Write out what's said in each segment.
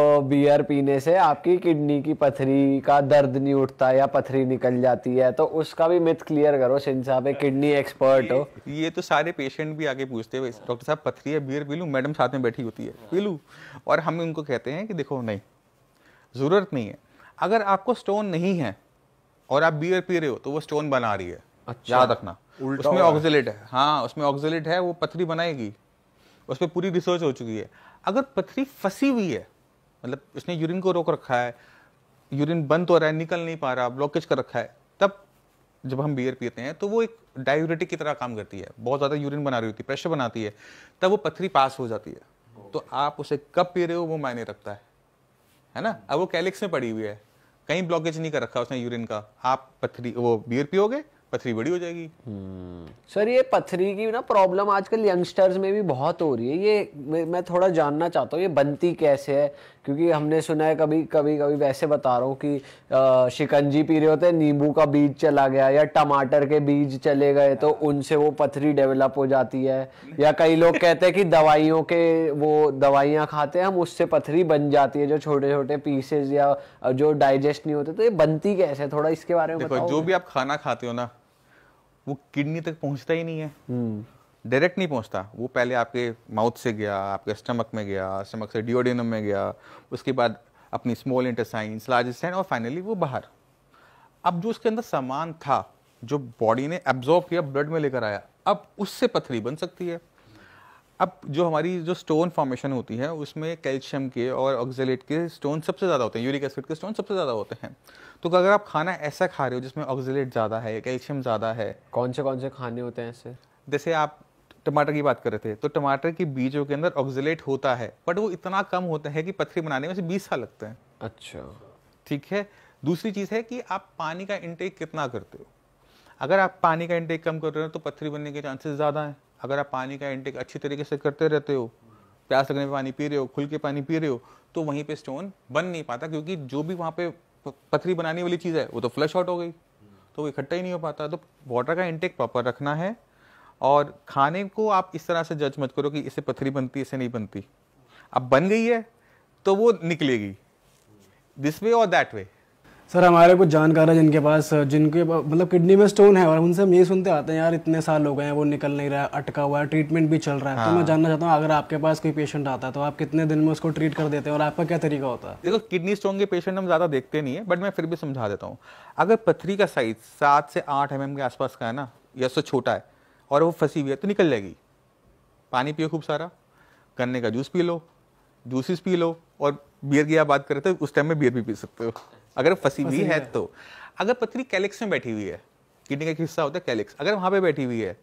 तो बियर पीने से आपकी किडनी की पथरी का दर्द नहीं उठता या पथरी निकल जाती है तो उसका भी मिथ क्लियर करो सिंस आप एक किडनी एक्सपर्ट हो ये तो सारे पेशेंट भी आके पूछते हैं डॉक्टर साहब पथरी है बियर पी लूँ मैडम साथ में बैठी होती है पी लूँ और हम उनको कहते हैं कि देखो नहीं ज़रूरत नहीं है अगर आपको स्टोन नहीं है और आप बियर पी रहे हो तो वो स्टोन बना रही है अच्छा। याद रखना उसमें ऑक्सीलेट है हाँ उसमें ऑक्सीलेट है वो पथरी बनाएगी उस पर पूरी रिसर्च हो चुकी है अगर पथरी फंसी हुई है मतलब इसने यूरिन को रोक रखा है यूरिन बंद हो तो रहा है निकल नहीं पा रहा ब्लॉकेज कर रखा है तब जब हम बियर पीते हैं तो वो एक डायबिटिक की तरह काम करती है बहुत ज़्यादा यूरिन बना रही होती है प्रेशर बनाती है तब वो पथरी पास हो जाती है तो आप उसे कब पी रहे हो वो मायने रखता है है ना अब वो कैलिक्स में पड़ी हुई है कहीं ब्लॉकेज नहीं कर रखा उसने यूरिन का आप पथरी वो बियर पियोगे पथरी बड़ी हो जाएगी हम्म। सर ये पथरी की ना प्रॉब्लम आजकल यंगस्टर्स में भी बहुत हो रही है ये मैं थोड़ा जानना चाहता हूँ ये बनती कैसे है क्योंकि हमने सुना है कभी कभी कभी वैसे बता रहा हूँ कि शिकंजी पी रहे होते नींबू का बीज चला गया या टमाटर के बीज चले गए तो उनसे वो पथरी डेवलप हो जाती है या कई लोग कहते हैं कि दवाइयों के वो दवाइयाँ खाते हैं हम उससे पथरी बन जाती है जो छोटे छोटे पीसेज या जो डाइजेस्ट नहीं होते तो ये बनती कैसे थोड़ा इसके बारे में जो भी आप खाना खाते हो ना वो किडनी तक पहुंचता ही नहीं है डायरेक्ट हम्म। नहीं पहुंचता वो पहले आपके माउथ से गया आपके स्टमक में गया स्टमक से डिओडिनम में गया उसके बाद अपनी स्मॉल इंटेसाइन लार्ज इंटेस्टाइन और फाइनली वो बाहर अब जो उसके अंदर सामान था जो बॉडी ने एब्जॉर्ब किया ब्लड में लेकर आया अब उससे पथरी बन सकती है अब जो हमारी जो स्टोन फॉर्मेशन होती है उसमें कैल्शियम के और ऑक्जेलेट के स्टोन सबसे ज़्यादा होते हैं यूरिक एसिड के स्टोन सबसे ज़्यादा होते हैं तो अगर आप खाना ऐसा खा रहे हो जिसमें ऑक्जेलेट ज़्यादा है कैल्शियम ज़्यादा है कौन से कौन से खाने होते हैं ऐसे जैसे आप टमाटर की बात कर रहे थे तो टमाटर के बीजों के अंदर ऑक्जेलेट होता है बट वो इतना कम होता है कि पथरी बनाने में से बीस साल लगते हैं अच्छा ठीक है दूसरी चीज़ है कि आप पानी का इंटेक कितना करते हो अगर आप पानी का इंटेक कम कर रहे हो तो पथरी बनने के चांसेस ज़्यादा हैं अगर आप पानी का इंटेक अच्छी तरीके से करते रहते हो प्यास लगने पर पानी पी रहे हो खुल के पानी पी रहे हो तो वहीं पे स्टोन बन नहीं पाता क्योंकि जो भी वहाँ पे पथरी बनाने वाली चीज़ है वो तो फ्लश आउट हो गई तो वो इकट्ठा ही नहीं हो पाता तो वाटर का इंटेक प्रॉपर रखना है और खाने को आप इस तरह से जज मत करो कि इसे पथरी बनती इसे नहीं बनती अब बन गई है तो वो निकलेगी दिस वे और दैट वे सर हमारे कुछ जानकार है जिनके पास जिनके मतलब किडनी में स्टोन है और उनसे हम ये सुनते आते हैं यार इतने साल हो गए हैं वो निकल नहीं रहा अटका हुआ है ट्रीटमेंट भी चल रहा है हाँ। तो मैं हाँ। जानना चाहता हूँ अगर आपके पास कोई पेशेंट आता है तो आप कितने दिन में उसको ट्रीट कर देते हैं और आपका क्या तरीका होता है देखो किडनी स्टोन के पेशेंट हम ज़्यादा देखते नहीं है बट मैं फिर भी समझा देता हूँ अगर पथरी का साइज सात से आठ एम mm के आसपास का है ना या उससे छोटा है और वो फंसी हुई है तो निकल जाएगी पानी पियो खूब सारा गन्ने का जूस पी लो जूसेस पी लो और बियर की आप बात करें तो उस टाइम में बियर भी पी सकते हो अगर फंसी हुई है तो अगर पत्नी कैलेक्स में बैठी हुई है किडनी का एक हिस्सा होता है कैलेक्स अगर वहाँ पे बैठी हुई है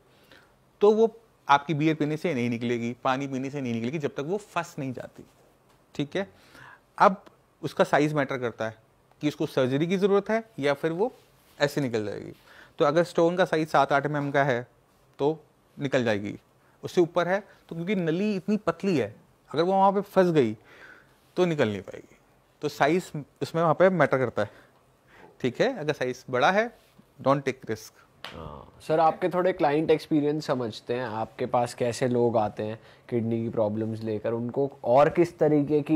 तो वो आपकी बियर पीने से नहीं निकलेगी पानी पीने से नहीं निकलेगी जब तक वो फंस नहीं जाती ठीक है अब उसका साइज मैटर करता है कि उसको सर्जरी की ज़रूरत है या फिर वो ऐसे निकल जाएगी तो अगर स्टोन का साइज सात आठ एम का है तो निकल जाएगी उससे ऊपर है तो क्योंकि नली इतनी पतली है अगर वो वहाँ पे फंस गई तो निकल नहीं पाएगी तो साइज उसमें वहाँ पे मैटर करता है ठीक है अगर साइज बड़ा है डोंट टेक रिस्क सर आपके थोड़े क्लाइंट एक्सपीरियंस समझते हैं आपके पास कैसे लोग आते हैं किडनी की प्रॉब्लम्स लेकर उनको और किस तरीके की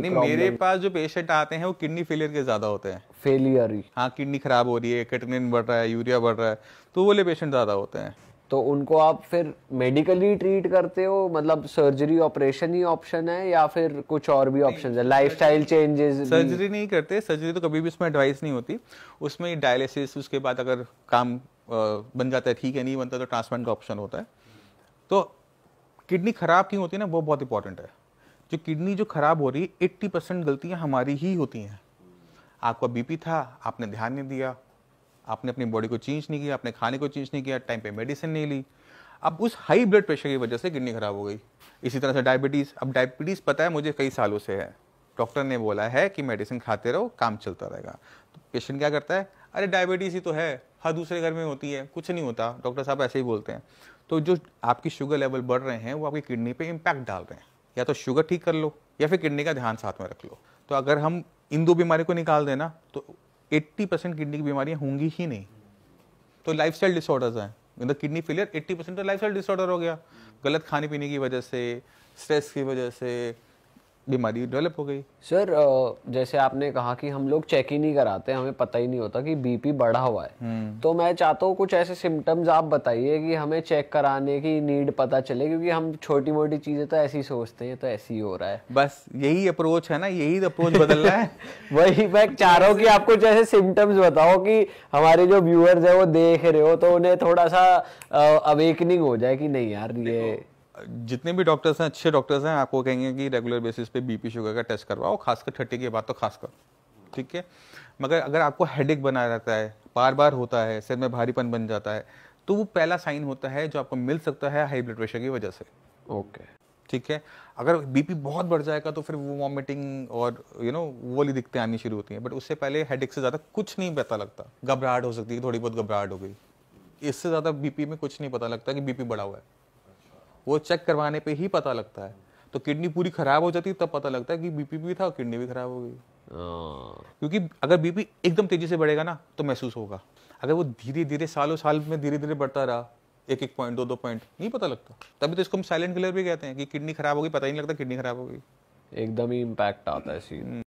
नहीं मेरे पास जो पेशेंट आते हैं वो किडनी फेलियर के ज़्यादा होते हैं फेलियर हाँ किडनी खराब हो रही है कैटनिन बढ़ रहा है यूरिया बढ़ रहा है तो वो वाले पेशेंट ज़्यादा होते हैं तो उनको आप फिर मेडिकली ट्रीट करते हो मतलब सर्जरी ऑपरेशन ही ऑप्शन है या फिर कुछ और भी ऑप्शन है स्टाइल चेंजेस सर्जरी नहीं करते सर्जरी तो कभी भी उसमें एडवाइस नहीं होती उसमें डायलिसिस उसके बाद अगर काम बन जाता है ठीक है नहीं बनता तो ट्रांसप्लांट का ऑप्शन होता है तो किडनी खराब क्यों होती है ना वो बहुत इंपॉर्टेंट है जो किडनी जो खराब हो रही है एट्टी परसेंट गलतियाँ हमारी ही होती हैं आपका बीपी था आपने ध्यान नहीं दिया आपने अपनी बॉडी को चेंज नहीं किया आपने खाने को चेंज नहीं किया टाइम पे मेडिसिन नहीं ली अब उस हाई ब्लड प्रेशर की वजह से किडनी खराब हो गई इसी तरह से डायबिटीज़ अब डायबिटीज़ पता है मुझे कई सालों से है डॉक्टर ने बोला है कि मेडिसिन खाते रहो काम चलता रहेगा तो पेशेंट क्या करता है अरे डायबिटीज़ ही तो है हर दूसरे घर में होती है कुछ नहीं होता डॉक्टर साहब ऐसे ही बोलते हैं तो जो आपकी शुगर लेवल बढ़ रहे हैं वो आपकी किडनी पे इम्पैक्ट डाल रहे हैं या तो शुगर ठीक कर लो या फिर किडनी का ध्यान साथ में रख लो तो अगर हम इन दो बीमारी को निकाल देना तो एट्टी परसेंट किडनी की बीमारियां होंगी ही नहीं तो लाइफ स्टाइल डिसऑर्डर्स हैं मतलब किडनी फेलियर एट्टी परसेंट तो लाइफ स्टाइल डिसऑर्डर हो गया गलत खाने पीने की वजह से स्ट्रेस की वजह से बीमारी डेवलप हो गई सर जैसे आपने कहा कि हम लोग चेक ही नहीं कराते हमें पता ही नहीं होता कि बीपी बढ़ा हुआ है हम्म। तो मैं चाहता हूँ कुछ ऐसे सिम्टम्स आप बताइए कि हमें चेक कराने की नीड पता चले क्योंकि हम छोटी मोटी चीज़ें तो ऐसी सोचते हैं तो ऐसी ही हो रहा है बस यही अप्रोच है ना यही अप्रोच बदलना है वही मैं चाह रहा हूँ कि आप कुछ ऐसे सिम्टम्स बताओ कि हमारे जो व्यूअर्स है वो देख रहे हो तो उन्हें थोड़ा सा अवेकनिंग हो जाए कि नहीं यार ये जितने भी डॉक्टर्स हैं अच्छे डॉक्टर्स हैं आपको कहेंगे कि रेगुलर बेसिस पे बीपी शुगर का टेस्ट करवाओ खासकर थर्टी के बाद तो खासकर ठीक है मगर अगर आपको हेड बना रहता है बार बार होता है सिर में भारीपन बन जाता है तो वो पहला साइन होता है जो आपको मिल सकता है हाई ब्लड प्रेशर की वजह से ओके ठीक है अगर बीपी बहुत बढ़ जाएगा तो फिर वो वॉमिटिंग और यू नो वो वाली दिक्कतें आनी शुरू होती हैं बट उससे पहले हेड से ज़्यादा कुछ नहीं पता लगता घबराहट हो सकती है थोड़ी बहुत घबराहट हो गई इससे ज़्यादा बीपी में कुछ नहीं पता लगता कि बीपी बढ़ा हुआ है वो चेक करवाने पे ही पता लगता है तो किडनी पूरी खराब हो जाती है तब पता लगता है कि बीपी भी था और किडनी भी खराब हो गई हाँ। क्योंकि अगर बीपी एकदम तेजी से बढ़ेगा ना तो महसूस होगा अगर वो धीरे धीरे सालों साल में धीरे धीरे बढ़ता रहा एक एक पॉइंट दो दो पॉइंट नहीं पता लगता तभी तो इसको हम साइलेंट किलर भी कहते हैं कि किडनी खराब होगी पता ही नहीं लगता किडनी खराब होगी एकदम ही इम्पैक्ट आता है सीन